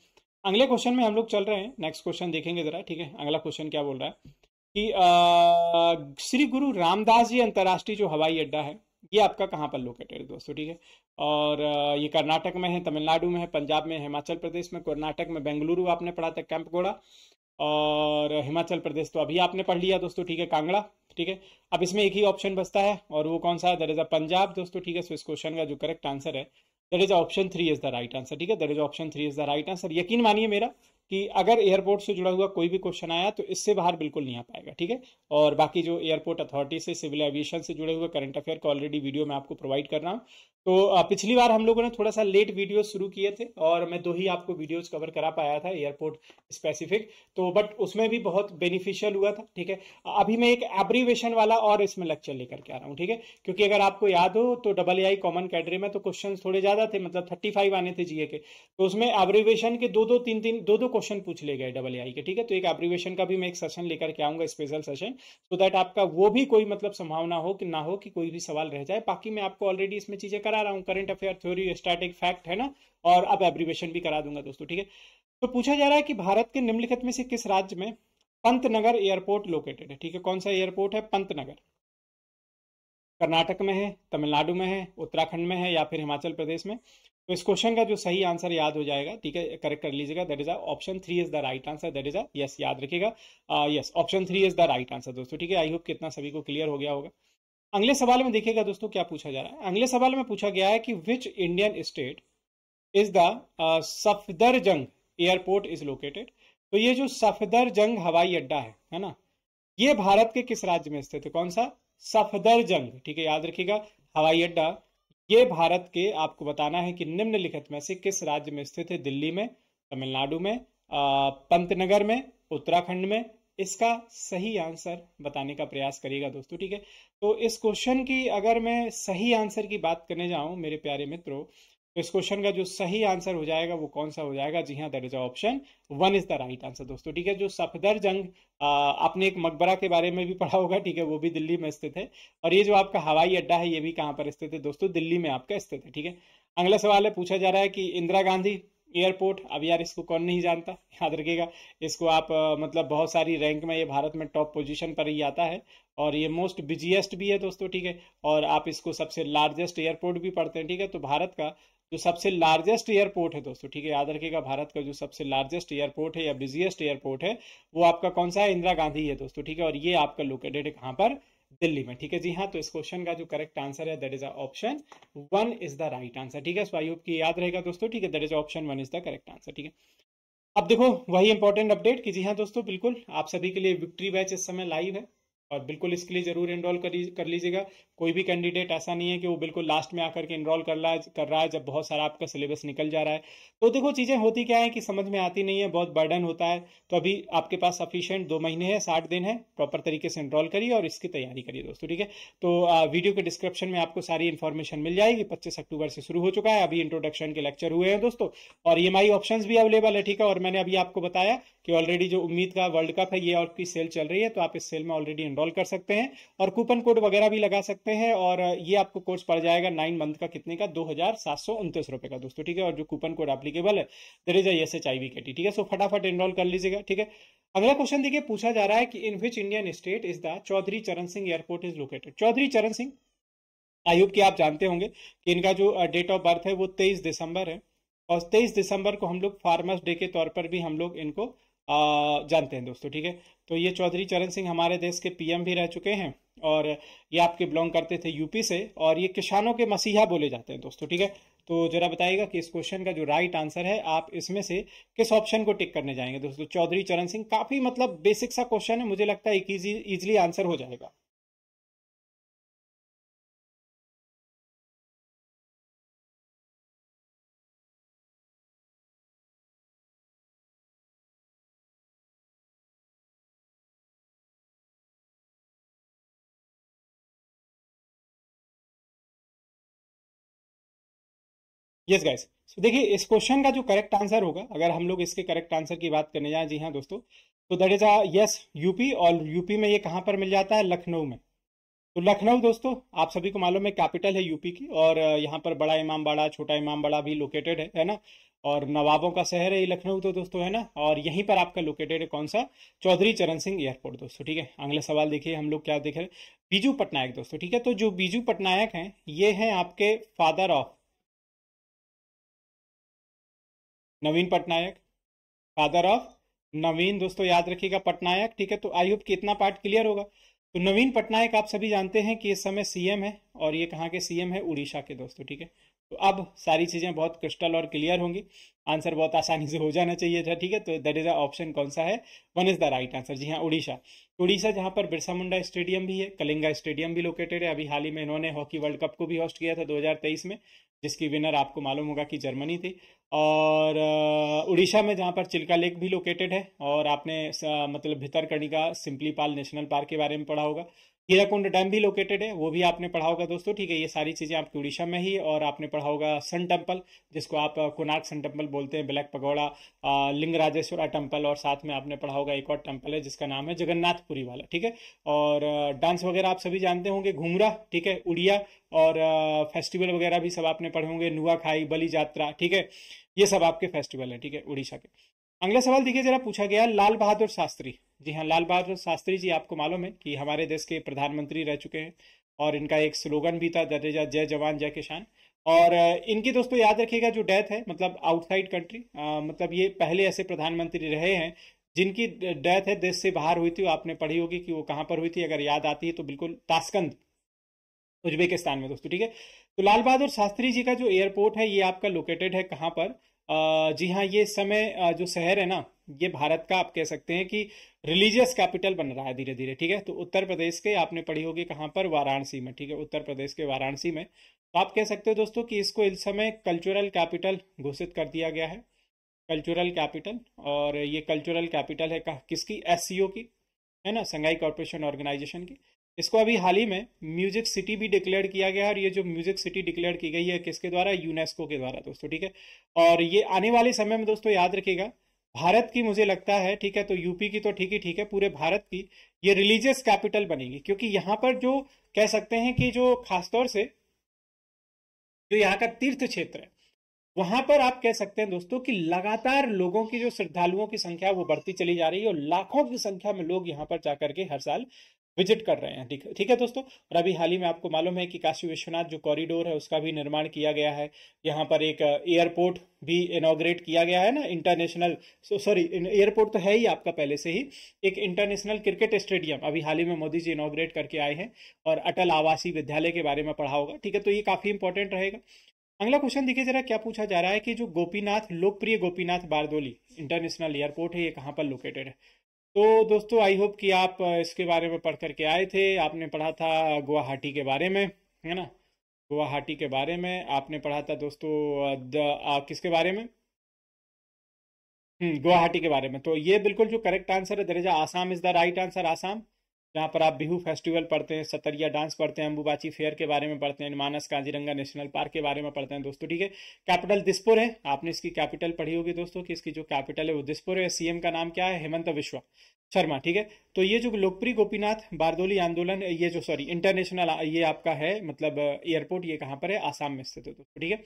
अगले क्वेश्चन में हम लोग चल रहे हैं नेक्स्ट क्वेश्चन देखेंगे जरा ठीक है अगला क्वेश्चन क्या बोल रहा है कि श्री गुरु रामदास जी अंतर्राष्ट्रीय जो हवाई अड्डा है ये आपका कहाँ पर लोकेटेड है दोस्तों ठीक है और ये कर्नाटक में है तमिलनाडु में है पंजाब में हिमाचल प्रदेश में कर्नाटक में बेंगलुरु आपने पढ़ा था कैंप और हिमाचल प्रदेश तो अभी आपने पढ़ लिया दोस्तों ठीक है कांगड़ा ठीक है अब इसमें एक ही ऑप्शन बचता है और वो कौन सा है दर इज अ पंजाब दोस्तों ठीक है सो इस क्वेश्चन का जो करेक्ट आंसर है there is option three is the right answer ठीक है there is option three is the right answer यकीन मानिए मेरा कि अगर एयरपोर्ट से जुड़ा हुआ कोई भी क्वेश्चन आया तो इससे बाहर बिल्कुल नहीं आ पाएगा ठीक है और बाकी जो एयरपोर्ट अथॉरिटी से सिविल एविएशन से जुड़े हुए करंट अफेयर का ऑलरेडी वीडियो मैं आपको प्रोवाइड कर रहा हूँ तो पिछली बार हम लोगों ने थोड़ा सा लेट वीडियो शुरू किए थे और मैं दो ही आपको वीडियोज कवर करा पाया था एयरपोर्ट स्पेसिफिक तो बट उसमें भी बहुत बेनिफिशियल हुआ था ठीक है अभी मैं एक एब्रीवेशन वाला और इसमें लेक्चर लेकर के आ रहा हूँ ठीक है क्योंकि अगर आपको याद हो तो डबल आई कॉमन कैटरी में तो क्वेश्चन थोड़े ज्यादा थे मतलब थर्टी आने थे जीए के तो उसमें एब्रीवेशन के दो दो तीन तीन दो दो क्वेश्चन पूछ ले गए डबल आई के ठीक है तो एक एप्रीवेशन का भी मैं एक सेशन लेकर के आऊंगा स्पेशल सेशन सो दैट आपका वो भी कोई मतलब संभावना हो कि ना हो कि कोई भी सवाल रह जाए बाकी मैं आपको ऑलरेडी इसमें चीजें करा रहा हूँ current affair theory static fact है ना और अब एब्रीवेशन भी करा दूंगा दोस्तों ठीक है तो पूछा जा रहा है कि भारत के निम्नलिखित में से किस राज्य में पंतनगर एयरपोर्ट लोकेटेड है ठीक है कौन सा एयरपोर्ट है पंतनगर कर्नाटक में है तमिलनाडु में है उत्तराखंड में है या फिर हिमाचल प्रदेश में तो इस क्वेश्चन का जो सही आंसर याद हो जाएगा ठीक है करेक्ट कर लीजिएगा that is option three is the right answer that is yes याद रखिएगा yes option three is the right answer दोस्तों ठीक है आई होप कितना सभी को क्लियर हो गया होगा अगले सवाल में देखिएगा दोस्तों क्या पूछा जा रहा है अगले सवाल में पूछा गया है कि which Indian state is the Safdarjung airport is located तो ये जो सफदरजंग हवाई अड्डा है है ना ये भारत के किस राज्य में स्थित है कौन सा सफदरजंग ठीक है याद रखिएगा हवाई अड्डा ये भारत के आपको बताना है कि निम्नलिखित में से किस राज्य में स्थित है दिल्ली में तमिलनाडु में पंतनगर में उत्तराखंड में इसका सही आंसर बताने का प्रयास करिएगा दोस्तों ठीक है तो इस क्वेश्चन की अगर मैं सही आंसर की बात करने जाऊं मेरे प्यारे मित्रों तो इस क्वेश्चन का जो सही आंसर हो जाएगा वो कौन सा हो जाएगा जी हाँ that is option one is the right answer दोस्तों ठीक है जो सफदर जंग आपने एक मकबरा के बारे में भी पढ़ा होगा ठीक है वो भी दिल्ली में स्थित है और ये जो आपका हवाई अड्डा है ये भी कहाँ पर स्थित है दोस्तों दिल्ली में आपका स्थित है ठीक है अगला सवाल है पूछा जा रहा है कि इंदिरा गांधी एयरपोर्ट अब यार इसको कौन नहीं जानता याद रखिएगा इसको आप मतलब बहुत सारी रैंक में ये भारत में टॉप पोजीशन पर ही आता है और ये मोस्ट बिजिएस्ट भी है दोस्तों ठीक है और आप इसको सबसे लार्जेस्ट एयरपोर्ट भी पढ़ते हैं ठीक है तो भारत का जो सबसे लार्जेस्ट एयरपोर्ट है दोस्तों ठीक है याद रखिएगा भारत का जो सबसे लार्जेस्ट एयरपोर्ट है या बिजिएस्ट एयरपोर्ट है वो आपका कौन सा है इंदिरा गांधी है दोस्तों ठीक है और ये आपका लोकेटेड है कहाँ पर दिल्ली में ठीक है जी हाँ तो इस क्वेश्चन का जो करेक्ट आंसर है that is option one is the right answer ठीक है सो की याद रहेगा दोस्तों ठीक है that is option one is the correct answer ठीक है अब देखो वही इंपॉर्टेंट अपडेट कि जी हाँ दोस्तों बिल्कुल आप सभी के लिए विक्ट्री बैच इस समय लाइव है और बिल्कुल इसके लिए जरूर एनरोल कर लीजिएगा कोई भी कैंडिडेट ऐसा नहीं है कि वो बिल्कुल लास्ट में आकर के इनरोल कर रहा कर रहा है जब बहुत सारा आपका सिलेबस निकल जा रहा है तो देखो चीज़ें होती क्या है कि समझ में आती नहीं है बहुत बर्डन होता है तो अभी आपके पास सफिशियंट दो महीने है साठ दिन है प्रॉपर तरीके से इनरोल करिए और इसकी तैयारी करिए दोस्तों ठीक है तो वीडियो के डिस्क्रिप्शन में आपको सारी इन्फॉर्मेशन मिल जाएगी पच्चीस अक्टूबर से शुरू हो चुका है अभी इंट्रोडक्शन के लेक्चर हुए हैं दोस्तों और ई e ऑप्शन भी अवेलेबल है ठीक है और मैंने अभी आपको बताया कि ऑलरेडी जो उम्मीद का वर्ल्ड कप है ये और की सेल चल रही है तो आप इस सेल में ऑलरेडी इनरोल कर सकते हैं और कूपन कोड वगैरह भी लगा सकते सकते हैं और ये आपको कोर्स पड़ जाएगा नाइन मंथ का कितने का दो हजार सात सौ उनतीस रुपए का दोस्तों ठीक है और जो कूपन कोड एप्लीकेबल है there is S H I V के टी ठीक है सो फटाफट एनरोल कर लीजिएगा ठीक है अगला क्वेश्चन देखिए पूछा जा रहा है कि in which Indian state is the Chaudhary Charan Singh airport is located Chaudhary Charan Singh Ayub की आप जानते होंगे कि इनका जो डेट ऑफ बर्थ है वो तेईस दिसंबर है और तेईस दिसंबर को हम लोग फार्मर्स डे के तौर पर भी हम लोग इनको जानते हैं दोस्तों ठीक है तो ये चौधरी चरण सिंह हमारे देश के पीएम भी रह चुके हैं और ये आपके बिलोंग करते थे यूपी से और ये किसानों के मसीहा बोले जाते हैं दोस्तों ठीक है तो जरा बताइएगा कि इस क्वेश्चन का जो राइट आंसर है आप इसमें से किस ऑप्शन को टिक करने जाएंगे दोस्तों चौधरी चरण सिंह काफी मतलब बेसिक सा क्वेश्चन है मुझे लगता है एक ईजिली आंसर हो जाएगा यस गाइस सो देखिए इस क्वेश्चन का जो करेक्ट आंसर होगा अगर हम लोग इसके करेक्ट आंसर की बात करने जाए जी हाँ दोस्तों तो दैट इज यस यूपी और यूपी में ये कहाँ पर मिल जाता है लखनऊ में तो लखनऊ दोस्तों आप सभी को मालूम है कैपिटल है यूपी की और यहाँ पर बड़ा इमाम बाड़ा छोटा इमाम बाड़ा भी लोकेटेड है है ना और नवाबों का शहर है ये लखनऊ तो दोस्तों है ना और यहीं पर आपका लोकेटेड है कौन सा चौधरी चरण सिंह एयरपोर्ट दोस्तों ठीक है अगला सवाल देखिए हम लोग क्या देख रहे हैं बीजू पटनायक दोस्तों ठीक है तो जो बीजू पटनायक हैं ये हैं आपके father of Naveen Patnaik father of Naveen दोस्तों याद रखिएगा पटनायक ठीक है तो आई होप कि इतना पार्ट क्लियर होगा तो नवीन पटनायक आप सभी जानते हैं कि इस समय सीएम है और ये कहाँ के सीएम है उड़ीसा के दोस्तों ठीक है तो अब सारी चीजें बहुत क्रिस्टल और क्लियर होंगी आंसर बहुत आसानी से हो जाना चाहिए था ठीक है तो दैट इज ऑप्शन कौन सा है one is the right answer जी हाँ उड़ीसा तो उड़ीसा जहाँ पर बिरसा मुंडा स्टेडियम भी है कलिंगा स्टेडियम भी लोकेटेड है अभी हाल ही में इन्होंने हॉकी वर्ल्ड कप को भी होस्ट किया था दो में जिसकी विनर आपको मालूम होगा कि जर्मनी थी और उड़ीसा में जहाँ पर चिल्का लेक भी लोकेटेड है और आपने मतलब भितरकणिका सिंपली पाल नेशनल पार्क के बारे में पढ़ा होगा हीराकुंड डैम भी लोकेटेड है वो भी आपने पढ़ा होगा दोस्तों ठीक है ये सारी चीजें आपकी उड़ीसा में ही और आपने पढ़ा होगा सन टेम्पल जिसको आप कोनार्क सन टेम्पल बोलते हैं ब्लैक पगौड़ा लिंगराजेश्वरा टेम्पल और साथ में आपने पढ़ा होगा एक और टेम्पल है जिसका नाम है जगन्नाथपुरी वाला ठीक है और डांस वगैरह आप सभी जानते होंगे घूमरा ठीक है उड़िया और फेस्टिवल वगैरह भी सब आपने पढ़े होंगे नुआखाई बली यात्रा ठीक है ये सब आपके फेस्टिवल है ठीक है उड़ीसा के अगला सवाल देखिए जरा पूछा गया लाल बहादुर शास्त्री जी हाँ लाल बहादुर शास्त्री जी आपको मालूम है कि हमारे देश के प्रधानमंत्री रह चुके हैं और इनका एक स्लोगन भी था दर्जा जय जवान जय किसान और इनकी दोस्तों याद रखिएगा जो डेथ है मतलब आउटसाइड कंट्री मतलब ये पहले ऐसे प्रधानमंत्री रहे हैं जिनकी डेथ है देश से बाहर हुई थी आपने पढ़ी होगी कि वो कहाँ पर हुई थी अगर याद आती है तो बिल्कुल ताशकंद उज्बेकिस्तान में दोस्तों ठीक है तो लाल बहादुर शास्त्री जी का जो एयरपोर्ट है ये आपका लोकेटेड है कहाँ पर जी हाँ ये समय जो शहर है ना ये भारत का आप कह सकते हैं कि रिलीजियस कैपिटल बन रहा है धीरे धीरे ठीक है तो उत्तर प्रदेश के आपने पढ़ी होगी कहाँ पर वाराणसी में ठीक है उत्तर प्रदेश के वाराणसी में तो आप कह सकते हो दोस्तों कि इसको इस समय कल्चरल कैपिटल घोषित कर दिया गया है कल्चरल कैपिटल और ये कल्चरल कैपिटल है किसकी एस की है ना संघाई कॉरपोरेशन ऑर्गेनाइजेशन की इसको अभी हाल ही में म्यूजिक सिटी भी डिक्लेयर किया गया है और ये जो म्यूजिक सिटी डिक्लेयर की गई है किसके द्वारा यूनेस्को के द्वारा दोस्तों ठीक है और ये आने वाले समय में दोस्तों याद रखिएगा भारत की मुझे लगता है ठीक है तो यूपी की तो ठीक ही ठीक है पूरे भारत की ये रिलीजियस कैपिटल बनेगी क्योंकि यहाँ पर जो कह सकते हैं कि जो खासतौर से जो यहाँ का तीर्थ क्षेत्र है वहां पर आप कह सकते हैं दोस्तों कि लगातार लोगों की जो श्रद्धालुओं की संख्या वो बढ़ती चली जा रही है और लाखों की संख्या में लोग यहाँ पर जाकर के हर साल विजिट कर रहे हैं ठीक ठीक है दोस्तों और अभी हाल ही में आपको मालूम है कि काशी विश्वनाथ जो कॉरिडोर है उसका भी निर्माण किया गया है यहाँ पर एक एयरपोर्ट भी इनोग्रेट किया गया है ना इंटरनेशनल सॉरी एयरपोर्ट तो है ही आपका पहले से ही एक इंटरनेशनल क्रिकेट स्टेडियम अभी हाल ही में मोदी जी इनोग्रेट करके आए हैं और अटल आवासीय विद्यालय के बारे में पढ़ा होगा ठीक है तो ये काफी इंपॉर्टेंट रहेगा अगला क्वेश्चन देखिए जरा क्या पूछा जा रहा है कि जो गोपीनाथ लोकप्रिय गोपीनाथ बारदोली इंटरनेशनल एयरपोर्ट है ये कहाँ पर लोकेटेड है तो दोस्तों आई होप कि आप इसके बारे में पढ़ करके आए थे आपने पढ़ा था गुवाहाटी के बारे में है ना गुवाहाटी के बारे में आपने पढ़ा था दोस्तों द आ, किसके बारे में हम्म, गुवाहाटी के बारे में तो ये बिल्कुल जो करेक्ट आंसर है there is a Assam is the right answer Assam जहाँ पर आप बिहू फेस्टिवल पढ़ते हैं सतरिया डांस पढ़ते हैं अंबुबाची फेयर के बारे में पढ़ते हैं मानस काजीरंगा नेशनल पार्क के बारे में पढ़ते हैं दोस्तों ठीक है कैपिटल दिसपुर है आपने इसकी कैपिटल पढ़ी होगी दोस्तों कि इसकी जो कैपिटल है वो दिसपुर है सीएम का नाम क्या है हेमंत विश्वा शर्मा ठीक है तो ये जो लोकप्रिय गोपीनाथ बारदोली आंदोलन ये जो सॉरी इंटरनेशनल ये आपका है मतलब एयरपोर्ट ये कहाँ पर है आसाम में स्थित है दोस्तों ठीक है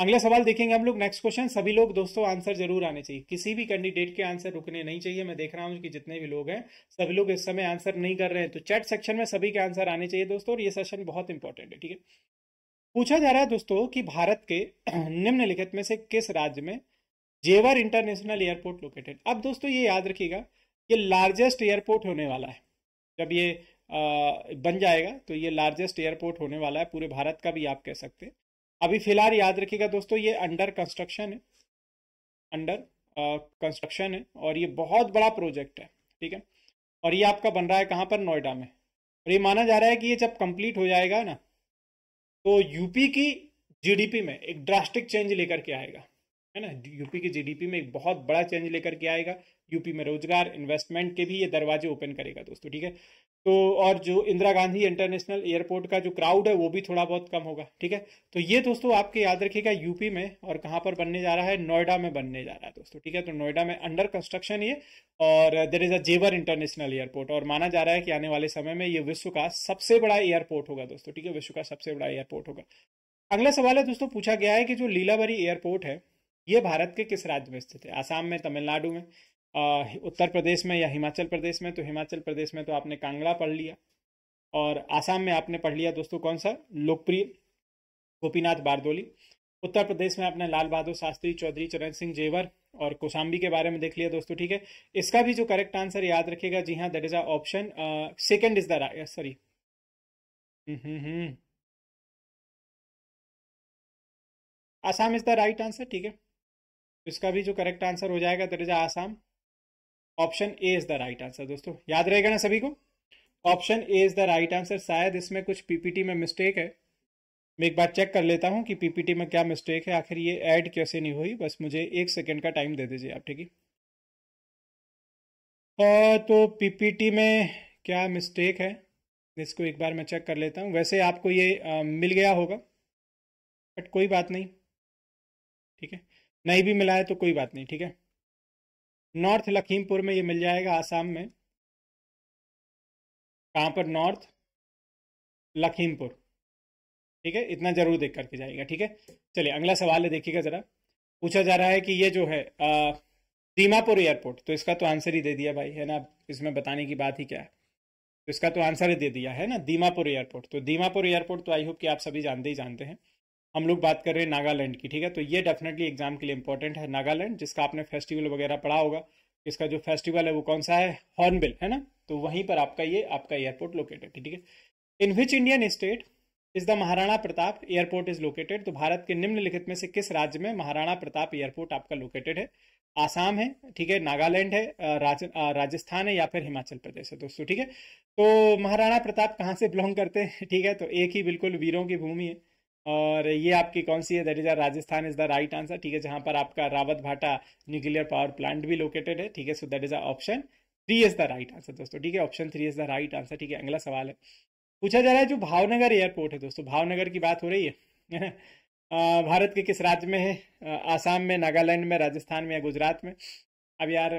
अगला सवाल देखेंगे हम लोग नेक्स्ट क्वेश्चन सभी लोग दोस्तों आंसर जरूर आने चाहिए किसी भी कैंडिडेट के आंसर रुकने नहीं चाहिए मैं देख रहा हूँ कि जितने भी लोग हैं सभी लोग इस समय आंसर नहीं कर रहे हैं तो चैट सेक्शन में सभी के आंसर आने चाहिए दोस्तों और ये सेशन बहुत इंपॉर्टेंट है ठीक है पूछा जा रहा है दोस्तों कि भारत के निम्नलिखित में से किस राज्य में जेवर इंटरनेशनल एयरपोर्ट लोकेटेड अब दोस्तों ये याद रखिएगा ये लार्जेस्ट एयरपोर्ट होने वाला है जब ये आ, बन जाएगा तो ये लार्जेस्ट एयरपोर्ट होने वाला है पूरे भारत का भी आप कह सकते हैं अभी फिलहाल याद रखिएगा दोस्तों ये अंडर कंस्ट्रक्शन है अंडर कंस्ट्रक्शन uh, है और ये बहुत बड़ा प्रोजेक्ट है ठीक है और ये आपका बन रहा है कहाँ पर नोएडा में और ये माना जा रहा है कि ये जब कंप्लीट हो जाएगा ना तो यूपी की जीडीपी में एक ड्रास्टिक चेंज लेकर के आएगा है ना यूपी की जीडीपी में एक बहुत बड़ा चेंज लेकर के आएगा यूपी में रोजगार इन्वेस्टमेंट के भी ये दरवाजे ओपन करेगा दोस्तों ठीक है तो और जो इंदिरा गांधी इंटरनेशनल एयरपोर्ट का जो क्राउड है वो भी थोड़ा बहुत कम होगा ठीक है तो ये दोस्तों आपके याद रखिएगा यूपी में और कहाँ पर बनने जा रहा है नोएडा में बनने जा रहा है दोस्तों ठीक है तो नोएडा में अंडर कंस्ट्रक्शन ये और देर इज अ जेवर इंटरनेशनल एयरपोर्ट और माना जा रहा है कि आने वाले समय में ये विश्व का सबसे बड़ा एयरपोर्ट होगा दोस्तों ठीक है विश्व का सबसे बड़ा एयरपोर्ट होगा अगला सवाल है दोस्तों पूछा गया है कि जो लीलावरी एयरपोर्ट है ये भारत के किस राज्य में स्थित है आसाम में तमिलनाडु में उत्तर प्रदेश में या हिमाचल प्रदेश में तो हिमाचल प्रदेश में तो आपने कांगड़ा पढ़ लिया और आसाम में आपने पढ़ लिया दोस्तों कौन सा लोकप्रिय गोपीनाथ बारदोली उत्तर प्रदेश में आपने लाल बहादुर शास्त्री चौधरी चरण सिंह जेवर और कोसाम्बी के बारे में देख लिया दोस्तों ठीक है इसका भी जो करेक्ट आंसर याद रखेगा जी हाँ that is a option is the sorry Assam is the right answer ठीक है इसका भी जो करेक्ट आंसर हो जाएगा that is Assam option A is the right answer दोस्तों याद रहेगा ना सभी को option A is the right answer शायद इसमें कुछ पीपीटी में मिस्टेक है मैं एक बार चेक कर लेता हूं कि पीपीटी में क्या मिस्टेक है आखिर ये ऐड कैसे नहीं हुई बस मुझे एक सेकेंड का टाइम दे दीजिए आप ठीक है हाँ, तो पीपीटी में क्या मिस्टेक है इसको एक बार मैं चेक कर लेता हूं वैसे आपको ये आ, मिल गया होगा बट कोई बात नहीं ठीक है नहीं भी मिला है तो कोई बात नहीं ठीक है नॉर्थ लखीमपुर में ये मिल जाएगा आसाम में कहाँ पर नॉर्थ लखीमपुर ठीक है इतना जरूर देख करके जाएगा ठीक है चलिए अगला सवाल है देखिएगा जरा पूछा जा रहा है कि ये जो है दीमापुर एयरपोर्ट तो इसका तो आंसर ही दे दिया भाई है ना इसमें बताने की बात ही क्या है तो इसका तो आंसर ही दे दिया है ना दीमापुर एयरपोर्ट तो दीमापुर एयरपोर्ट तो आई होप कि आप सभी जानते ही जानते हैं हम लोग बात कर रहे हैं नागालैंड की ठीक है तो ये डेफिनेटली एग्जाम के लिए इंपॉर्टेंट है नागालैंड जिसका आपने फेस्टिवल वगैरह पढ़ा होगा इसका जो फेस्टिवल है वो कौन सा है हॉर्नबिल है ना तो वहीं पर आपका ये आपका एयरपोर्ट लोकेटेड है ठीक है in which Indian state is the Maharana Pratap airport is located तो भारत के निम्नलिखित में से किस राज्य में महाराणा प्रताप एयरपोर्ट आपका लोकेटेड है आसाम है ठीक है नागालैंड है राज, राजस्थान है या फिर हिमाचल प्रदेश है दोस्तों ठीक है तो महाराणा प्रताप कहाँ से बिलोंग करते हैं ठीक है तो एक ही बिल्कुल वीरों की भूमि है और ये आपकी कौन सी है that is Rajasthan is the right answer ठीक है जहां पर आपका Rawat Bhata nuclear power plant भी लोकेटेड है ठीक है so that is option three is the right answer दोस्तों ठीक है option three is the right answer ठीक है अगला सवाल है पूछा जा रहा है जो भावनगर एयरपोर्ट है दोस्तों भावनगर की बात हो रही है भारत के किस राज्य में है आसाम में नागालैंड में राजस्थान में या गुजरात में अब यार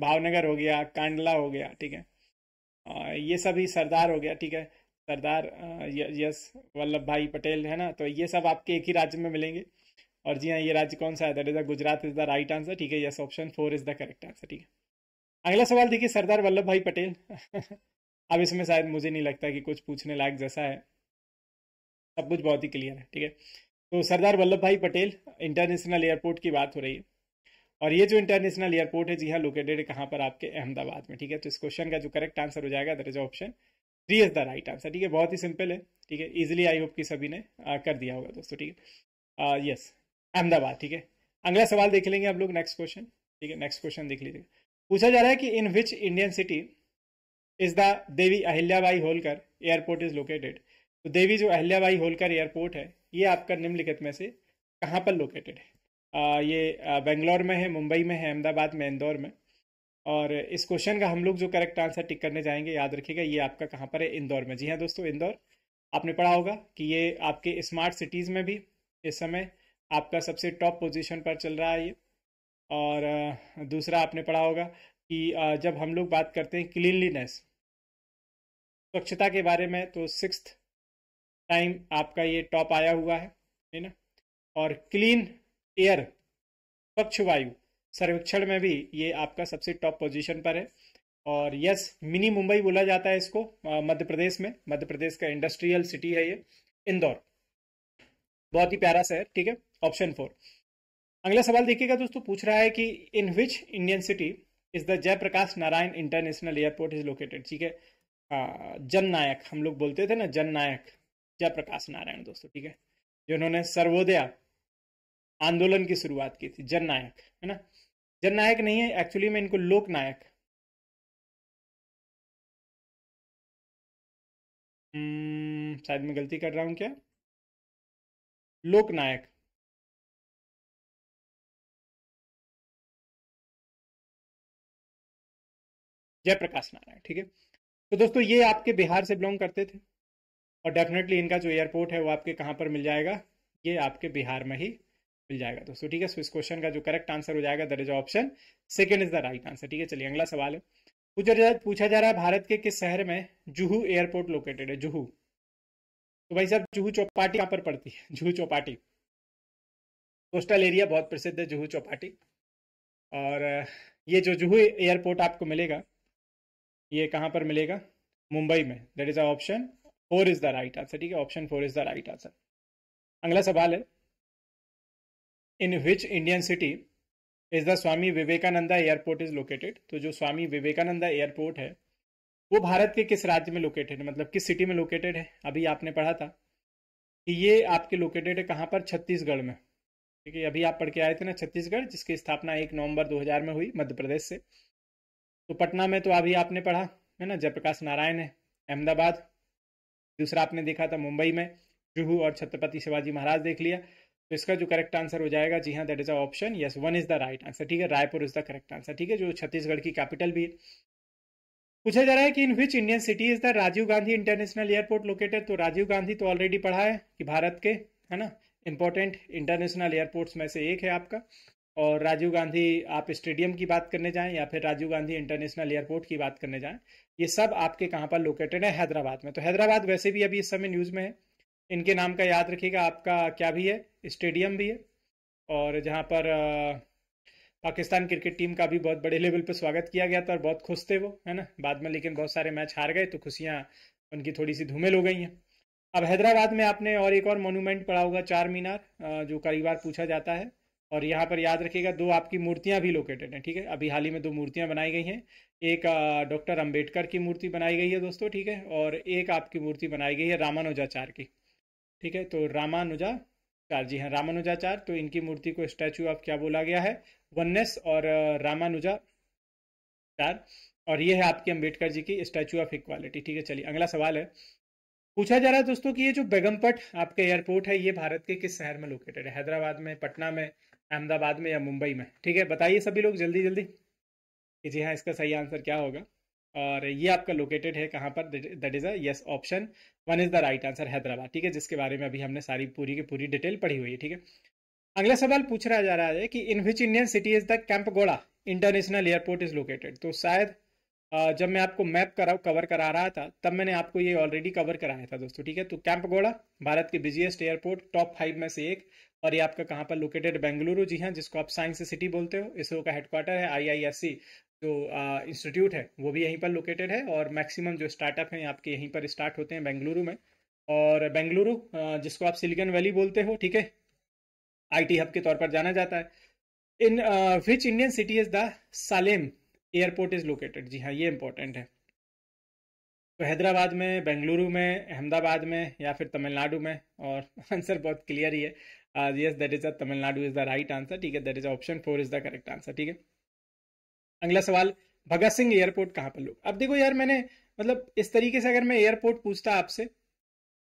भावनगर हो गया कांडला हो गया ठीक है ये सभी सरदार हो गया ठीक है सरदार हाँ, यस वल्लभ भाई पटेल है ना तो ये सब आपके एक ही राज्य में मिलेंगे और जी हाँ ये राज्य कौन सा है that is the Gujarat is the right answer ठीक है yes option four is the correct answer ठीक है अगला सवाल देखिए सरदार वल्लभ भाई पटेल अब इसमें शायद मुझे नहीं लगता कि कुछ पूछने लायक जैसा है सब कुछ बहुत ही क्लियर है ठीक है तो सरदार वल्लभ भाई पटेल इंटरनेशनल एयरपोर्ट की बात हो रही है और ये जो इंटरनेशनल एयरपोर्ट है जी हाँ लोकेटेड कहाँ पर आपके अहमदाबाद में ठीक है तो इस क्वेश्चन का जो करेक्ट आंसर हो जाएगा there is option three is the right answer ठीक है बहुत ही सिंपल है ठीक है इजिली आई होप कि सभी ने आ, कर दिया होगा दोस्तों ठीक है यस अहमदाबाद ठीक है अगला सवाल देख लेंगे आप लोग नेक्स्ट क्वेश्चन ठीक है नेक्स्ट क्वेश्चन देख लीजिए पूछा जा रहा है कि in which Indian city is the Devi Ahilyabai Holkar airport is located तो देवी जो अहिल्याबाई होलकर एयरपोर्ट है ये आपका निम्नलिखित में से कहाँ पर लोकेटेड है आ, ये बेंगलोर में है मुंबई में है अहमदाबाद में इंदौर में और इस क्वेश्चन का हम लोग जो करेक्ट आंसर टिक करने जाएंगे याद रखिएगा ये आपका कहाँ पर है इंदौर में जी हाँ दोस्तों इंदौर आपने पढ़ा होगा कि ये आपके स्मार्ट सिटीज़ में भी इस समय आपका सबसे टॉप पोजीशन पर चल रहा है ये और दूसरा आपने पढ़ा होगा कि जब हम लोग बात करते हैं क्लीनलीनेस स्वच्छता के बारे में तो सिक्स टाइम आपका ये टॉप आया हुआ है है ना और क्लीन एयर स्वच्छ वायु सर्वेक्षण में भी ये आपका सबसे टॉप पोजीशन पर है और यस मिनी मुंबई बोला जाता है इसको मध्य प्रदेश में मध्य प्रदेश का इंडस्ट्रियल सिटी है ये इंदौर बहुत ही प्यारा शहर ठीक है ऑप्शन फोर अगला सवाल देखिएगा दोस्तों पूछ रहा है कि in which Indian city is the Jayaprakash Narayan international airport is located ठीक है जन नायक हम लोग बोलते थे ना जननायक जयप्रकाश नारायण दोस्तों ठीक है जिन्होंने सर्वोदय आंदोलन की शुरुआत की थी जन नायक है ना जननायक नहीं है एक्चुअली में इनको लोकनायक हम्म, शायद मैं गलती कर रहा हूं क्या लोकनायक जयप्रकाश नारायण ठीक है तो दोस्तों ये आपके बिहार से बिलोंग करते थे और डेफिनेटली इनका जो एयरपोर्ट है वो आपके कहाँ पर मिल जाएगा ये आपके बिहार में ही मिल जाएगा दोस्तों ठीक है सो इस क्वेश्चन का जो करेक्ट आंसर हो जाएगा there is option second is the right answer ठीक है चलिए अगला सवाल है पूछा पूछा जा रहा है भारत के किस शहर में जुहू एयरपोर्ट लोकेटेड है जुहू तो भाई साहब जुहू चौपाटी यहाँ पर पड़ती है जुहू चौपाटी कोस्टल एरिया बहुत प्रसिद्ध है जुहू चौपाटी और ये जो जुहू एयरपोर्ट आपको मिलेगा ये कहाँ पर मिलेगा मुंबई में that is option four is the right answer ठीक है option four is the right answer अगला सवाल है in which Indian city is the Swami Vivekananda airport is located तो जो स्वामी विवेकानंदा एयरपोर्ट है वो भारत के किस राज्य में लोकेटेड है मतलब किस सिटी में लोकेटेड है अभी आपने पढ़ा था कि ये आपके लोकेटेड है कहाँ पर छत्तीसगढ़ में ठीक है अभी आप पढ़ के आए थे ना छत्तीसगढ़ जिसकी स्थापना एक नवंबर 2000 में हुई मध्य प्रदेश से तो पटना में तो अभी आपने पढ़ा है ना जयप्रकाश नारायण है अहमदाबाद दूसरा आपने देखा था मुंबई में जुहू और छत्रपति शिवाजी महाराज देख लिया तो इसका जो करेक्ट आंसर हो जाएगा जी हाँ that is a option yes one is the right answer ठीक है Raipur is the correct answer ठीक है जो छत्तीसगढ़ की कैपिटल भी है पूछा जा रहा है कि in which Indian city is the Rajiv Gandhi international airport located तो राजीव गांधी तो ऑलरेडी पढ़ा है कि भारत के है ना इंपॉर्टेंट इंटरनेशनल एयरपोर्ट्स में से एक है आपका और राजीव गांधी आप स्टेडियम की बात करने जाएं या फिर राजीव गांधी इंटरनेशनल एयरपोर्ट की बात करने जाएं ये सब आपके कहाँ पर लोकेटेड है हैदराबाद में तो हैदराबाद वैसे भी अभी इस समय न्यूज़ में है इनके नाम का याद रखिएगा आपका क्या भी है स्टेडियम भी है और जहाँ पर पाकिस्तान क्रिकेट टीम का भी बहुत बड़े लेवल पर स्वागत किया गया था और बहुत खुश थे वो है ना बाद में लेकिन बहुत सारे मैच हार गए तो खुशियाँ उनकी थोड़ी सी धूमिल हो गई हैं अब हैदराबाद में आपने और एक और मोनूमेंट पढ़ा होगा चार मीनार जो कई बार पूछा जाता है और यहाँ पर याद रखिएगा दो आपकी मूर्तियाँ भी लोकेटेड हैं ठीक है अभी हाल ही में दो मूर्तियाँ बनाई गई हैं एक डॉक्टर अम्बेडकर की मूर्ति बनाई गई है दोस्तों ठीक है और एक आपकी मूर्ति बनाई गई है रामानुजाचार्य की ठीक है तो रामानुजा चार जी हाँ चार तो इनकी मूर्ति को स्टैचू ऑफ क्या बोला गया है वननेस और चार और ये है आपके अंबेडकर जी की स्टैचू ऑफ इक्वालिटी ठीक है चलिए अगला सवाल है पूछा जा रहा है दोस्तों कि ये जो बेगमपट आपके एयरपोर्ट है ये भारत के किस शहर में लोकेटेड है हैदराबाद में पटना में अहमदाबाद में या मुंबई में ठीक है बताइए सभी लोग जल्दी जल्दी कि जी हाँ इसका सही आंसर क्या होगा और ये आपका लोकेटेड है कहाँ पर that is a yes option one is the right answer Hyderabad ठीक है जिसके बारे में अभी हमने सारी पूरी की पूरी डिटेल पढ़ी हुई है ठीक है अगला सवाल पूछ रहा जा रहा है कि in which Indian city is the Goda international airport is located तो शायद जब मैं आपको मैप करा कवर करा रहा था तब मैंने आपको ये ऑलरेडी कवर कराया था दोस्तों ठीक है तो कैंपगोड़ा भारत के बिजिएस्ट एयरपोर्ट टॉप फाइव में से एक और ये आपका कहाँ पर लोकेटेड बेंगलुरु जी हाँ जिसको आप साइंस सिटी बोलते हो इसरो का हेडक्वार्टर है आई जो इंस्टीट्यूट है वो भी यहीं पर लोकेटेड है और मैक्सिमम जो स्टार्टअप हैं आपके यहीं पर स्टार्ट होते हैं बेंगलुरु में और बेंगलुरु जिसको आप सिलिकॉन वैली बोलते हो ठीक है आईटी हब के तौर पर जाना जाता है in which Indian city is the Salem airport is located जी हाँ ये इंपॉर्टेंट है तो हैदराबाद में बेंगलुरु में अहमदाबाद में या फिर तमिलनाडु में और आंसर बहुत क्लियर ही है yes that is a Tamil Nadu is the right answer ठीक है that is option four is the correct answer ठीक है अगला सवाल भगत सिंह एयरपोर्ट कहाँ पर लोग अब देखो यार मैंने मतलब इस तरीके से अगर मैं एयरपोर्ट पूछता आपसे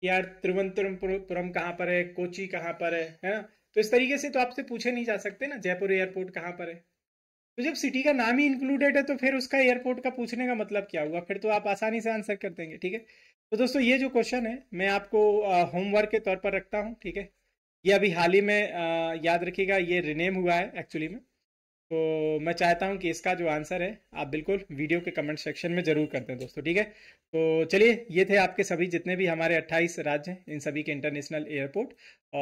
यार तिरुवनंतपुरम कहाँ पर है कोची कहाँ पर है है ना तो इस तरीके से तो आपसे पूछे नहीं जा सकते ना जयपुर एयरपोर्ट कहाँ पर है तो जब सिटी का नाम ही इंक्लूडेड है तो फिर उसका एयरपोर्ट का पूछने का मतलब क्या हुआ फिर तो आप आसानी से आंसर कर देंगे ठीक है तो दोस्तों ये जो क्वेश्चन है मैं आपको होमवर्क के तौर पर रखता हूँ ठीक है ये अभी हाल ही में आ, याद रखिएगा ये रिनेम हुआ है एक्चुअली में तो मैं चाहता हूँ कि इसका जो आंसर है आप बिल्कुल वीडियो के कमेंट सेक्शन में जरूर करते हैं दोस्तों ठीक है तो चलिए ये थे आपके सभी जितने भी हमारे 28 राज्य हैं इन सभी के इंटरनेशनल एयरपोर्ट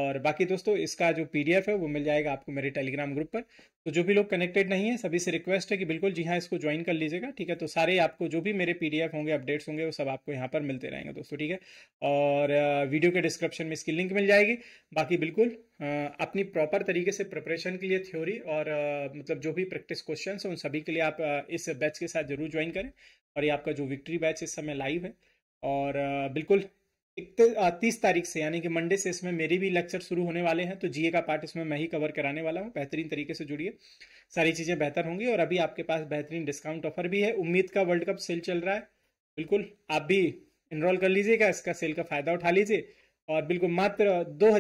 और बाकी दोस्तों इसका जो पीडीएफ है वो मिल जाएगा आपको मेरे टेलीग्राम ग्रुप पर तो जो भी लोग कनेक्टेड नहीं है सभी से रिक्वेस्ट है कि बिल्कुल जी हाँ इसको ज्वाइन कर लीजिएगा ठीक है तो सारे आपको जो भी मेरे पीडीएफ होंगे अपडेट्स होंगे वो सब आपको यहाँ पर मिलते रहेंगे दोस्तों ठीक है और वीडियो के डिस्क्रिप्शन में इसकी लिंक मिल जाएगी बाकी बिल्कुल अपनी प्रॉपर तरीके से प्रिपरेशन के लिए थ्योरी और मतलब जो भी प्रैक्टिस क्वेश्चन है उन सभी के लिए आप इस बैच के साथ जरूर ज्वाइन करें और ये आपका जो विक्ट्री बैच इस समय लाइव है और बिल्कुल तीस तारीख से यानी कि मंडे से इसमें मेरे भी लेक्चर शुरू होने वाले हैं तो जीए का पार्ट इसमें मैं ही कवर कराने वाला हूँ बेहतरीन तरीके से जुड़िए सारी चीज़ें बेहतर होंगी और अभी आपके पास बेहतरीन डिस्काउंट ऑफर भी है उम्मीद का वर्ल्ड कप सेल चल रहा है बिल्कुल आप भी इनरोल कर लीजिएगा इसका सेल का फ़ायदा उठा लीजिए और बिल्कुल मात्र दो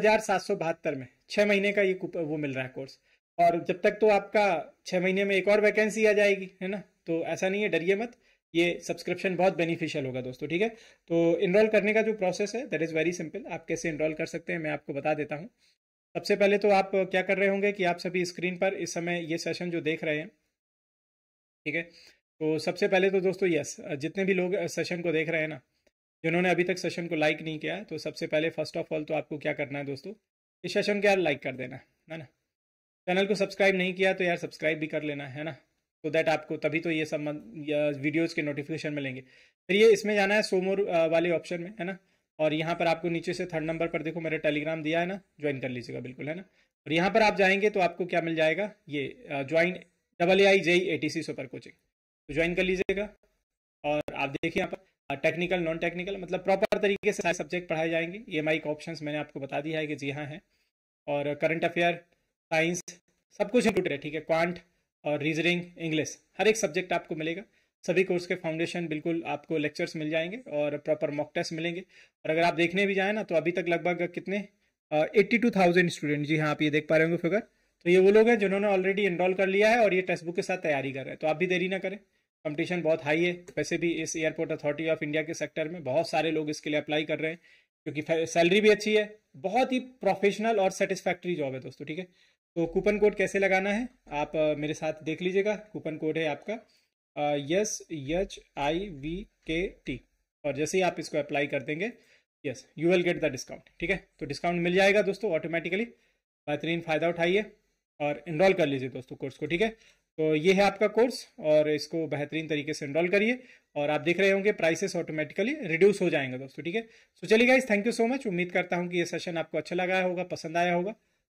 में छः महीने का ये वो मिल रहा है कोर्स और जब तक तो आपका छः महीने में एक और वैकेंसी आ जाएगी है ना तो ऐसा नहीं है डरिए मत ये सब्सक्रिप्शन बहुत बेनिफिशियल होगा दोस्तों ठीक है तो इनरोल करने का जो प्रोसेस है दैट इज़ वेरी सिंपल आप कैसे इनरोल कर सकते हैं मैं आपको बता देता हूँ सबसे पहले तो आप क्या कर रहे होंगे कि आप सभी स्क्रीन पर इस समय ये सेशन जो देख रहे हैं ठीक है तो सबसे पहले तो दोस्तों यस जितने भी लोग सेशन को देख रहे हैं ना जिन्होंने अभी तक सेशन को लाइक नहीं किया तो सबसे पहले फर्स्ट ऑफ ऑल तो आपको क्या करना है दोस्तों इस सेशन को यार लाइक कर देना है ना चैनल को सब्सक्राइब नहीं किया तो यार सब्सक्राइब भी कर लेना है ना तो दैट आपको तभी तो ये संबंध वीडियोज़ के नोटिफिकेशन मिलेंगे फिर ये इसमें जाना है सोमोर वाले ऑप्शन में है ना और यहाँ पर आपको नीचे से थर्ड नंबर पर देखो मेरा टेलीग्राम दिया है ना ज्वाइन कर लीजिएगा बिल्कुल है ना और यहाँ पर आप जाएंगे तो आपको क्या मिल जाएगा ये join double A I J A T C super coaching तो ज्वाइन कर लीजिएगा और आप देखिए यहाँ पर टेक्निकल नॉन टेक्निकल मतलब प्रॉपर तरीके से सारे सब्जेक्ट पढ़ाए जाएंगे ई एम आई का ऑप्शन मैंने आपको बता दिया है कि जी हाँ है और करंट अफेयर साइंस सब कुछ इंक्लूडेड है ठीक है क्वांट और रीजनिंग इंग्लिश हर एक सब्जेक्ट आपको मिलेगा सभी कोर्स के फाउंडेशन बिल्कुल आपको लेक्चर्स मिल जाएंगे और प्रॉपर मॉक टेस्ट मिलेंगे और अगर आप देखने भी जाए ना तो अभी तक लगभग कितने एट्टी टू थाउजेंड स्टूडेंट जी हाँ आप ये देख पा रहे होंगे फिगर तो ये वो लोग हैं जिन्होंने ऑलरेडी इनरोल कर लिया है और ये टेक्स्ट बुक के साथ तैयारी कर रहे हैं तो आप भी देरी ना करें कंपटीशन बहुत हाई है वैसे भी इस एयरपोर्ट अथॉरिटी ऑफ इंडिया के सेक्टर में बहुत सारे लोग इसके लिए अप्लाई कर रहे हैं क्योंकि सैलरी भी अच्छी है बहुत ही प्रोफेशनल और सेटिस्फैक्ट्री जॉब है दोस्तों ठीक है तो कूपन कोड कैसे लगाना है आप मेरे साथ देख लीजिएगा कूपन कोड है आपका यस एच आई वी के टी और जैसे ही आप इसको अप्लाई कर देंगे yes you will get the discount ठीक है तो डिस्काउंट मिल जाएगा दोस्तों ऑटोमेटिकली बेहतरीन फ़ायदा उठाइए और इनरोल कर लीजिए दोस्तों कोर्स को ठीक है तो ये है आपका कोर्स और इसको बेहतरीन तरीके से इनरोल करिए और आप देख रहे होंगे प्राइसेस ऑटोमेटिकली रिड्यूस हो जाएंगे दोस्तों ठीक है सो चलिए guys thank you so much उम्मीद करता हूँ कि ये सेशन आपको अच्छा लगा होगा पसंद आया होगा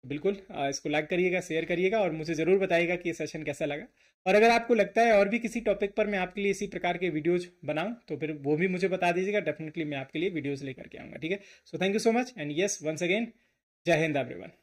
बिल्कुल इसको लाइक करिएगा शेयर करिएगा और मुझे ज़रूर बताइएगा कि ये सेशन कैसा लगा और अगर आपको लगता है और भी किसी टॉपिक पर मैं आपके लिए इसी प्रकार के वीडियोज बनाऊं तो फिर वो भी मुझे बता दीजिएगा डेफिनेटली मैं आपके लिए वीडियोज लेकर के आऊँगा ठीक है so thank you so much and yes once again Jai Hind everyone